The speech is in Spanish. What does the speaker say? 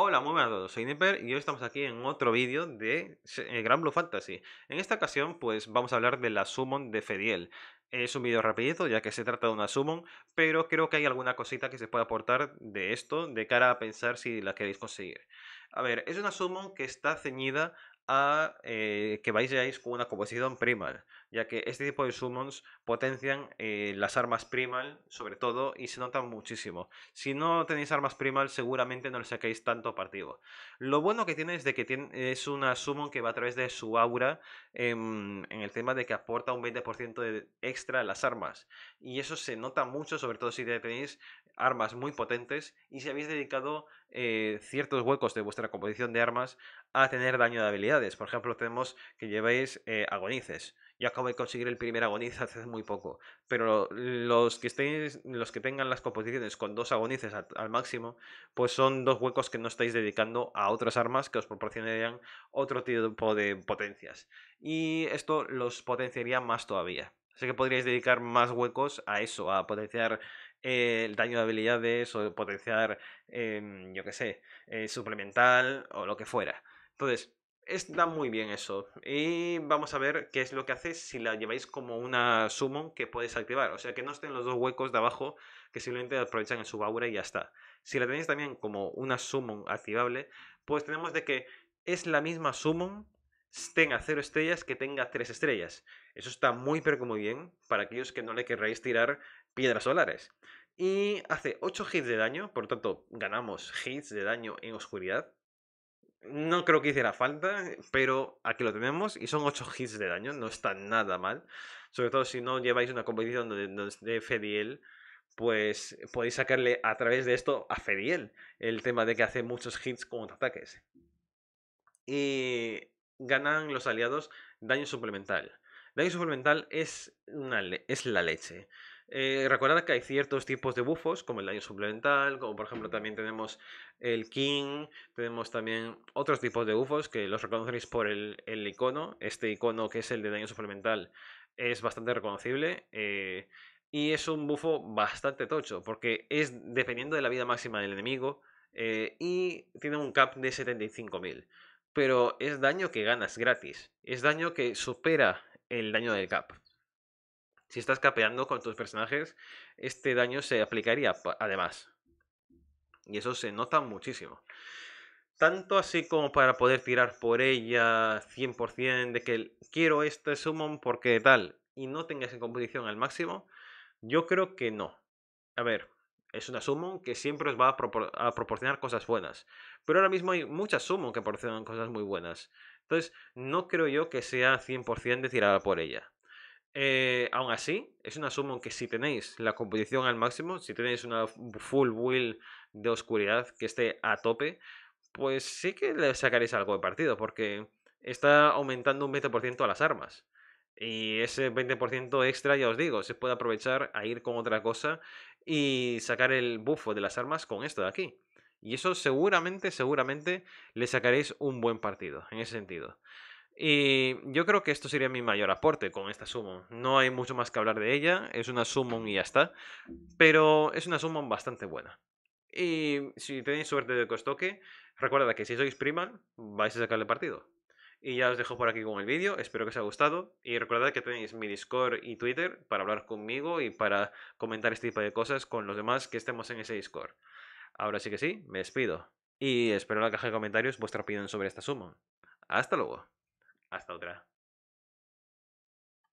Hola, muy buenas a todos, soy Nipper y hoy estamos aquí en otro vídeo de eh, Gran Blue Fantasy. En esta ocasión, pues vamos a hablar de la summon de Fediel. Es un vídeo rapidito, ya que se trata de una summon, pero creo que hay alguna cosita que se puede aportar de esto de cara a pensar si la queréis conseguir. A ver, es una summon que está ceñida a eh, vais que ir con una composición primal ya que este tipo de summons potencian eh, las armas primal, sobre todo, y se notan muchísimo. Si no tenéis armas primal, seguramente no le saquéis tanto partido. Lo bueno que tiene es de que es una summon que va a través de su aura em, en, el tema de que aporta un 20% extra a las armas. Y eso se nota mucho, sobre todo si tenéis armas muy potentes y si habéis dedicado eh, ciertos huecos de vuestra composición de armas a tener daño de habilidades. Por ejemplo, tenemos que llevéis eh, agonices. Yo acabo de conseguir el primer agoniz hace muy poco. Pero los que, estéis, los que tengan las composiciones con dos agonices al, máximo, pues son dos huecos que no estáis dedicando a otras armas que os proporcionarían otro tipo de potencias. Y esto los potenciaría más todavía. Así que podríais dedicar más huecos a eso, a potenciar eh, el daño de habilidades o potenciar, em, yo qué sé, eh, suplemental o lo que fuera. Entonces, Está muy bien eso. Y vamos a ver qué es lo que hace si la lleváis como una summon que podéis activar. O sea, que no estén los dos huecos de abajo que simplemente aprovechan en su Baura y ya está. Si la tenéis también como una summon activable, pues tenemos de que es la misma summon tenga 0 estrellas que tenga 3 estrellas. Eso está muy pero muy bien para aquellos que no le querréis tirar piedras solares. Y hace 8 hits de daño, por lo tanto ganamos hits de daño en oscuridad. No creo que hiciera falta, pero aquí lo tenemos y son 8 hits de daño, no está nada mal. Sobre todo si no lleváis una competición donde, donde de Fediel, pues podéis sacarle a través de esto a Fediel el tema de que hace muchos hits con ataques. Y ganan los aliados daño suplemental. Daño suplemental es, una es la leche. Eh, recordad que hay ciertos tipos de bufos, como el daño suplemental, como por ejemplo también tenemos el King, tenemos también otros tipos de bufos que los reconoceréis por el, icono. Este icono que es el de daño suplemental es bastante reconocible. Eh, y es un bufo bastante tocho, porque es dependiendo de la vida máxima del enemigo eh, y tiene un cap de 75.000. Pero es daño que ganas gratis, es daño que supera el daño del cap. Si estás capeando con tus personajes, este daño se aplicaría además. Y eso se nota muchísimo. Tanto así como para poder tirar por ella 100% de que quiero este summon porque tal y no tengas en composición al máximo, yo creo que no. A ver, es una summon que siempre os va a, proporcionar cosas buenas. Pero ahora mismo hay muchas summon que proporcionan cosas muy buenas. Entonces, no creo yo que sea 100% de tirada por ella. Eh, aún así, es una suma que si tenéis la composición al máximo, si tenéis una full will de oscuridad que esté a tope, pues sí que le sacaréis algo de partido, porque está aumentando un 20% a las armas. Y ese 20% extra, ya os digo, se puede aprovechar a ir con otra cosa y sacar el buffo de las armas con esto de aquí. Y eso seguramente, seguramente le sacaréis un buen partido en ese sentido. Y yo creo que esto sería mi mayor aporte con esta Summon. No hay mucho más que hablar de ella, es una Summon y ya está. Pero es una Summon bastante buena. Y si tenéis suerte de que recuerda que si sois Primal, vais a sacarle partido. Y ya os dejo por aquí con el vídeo, espero que os haya gustado. Y recordad que tenéis mi Discord y Twitter para hablar conmigo y para comentar este tipo de cosas con los demás que estemos en ese Discord. Ahora sí que sí, me despido. Y espero en la caja de comentarios vuestra opinión sobre esta Summon. Hasta luego. Hasta otra.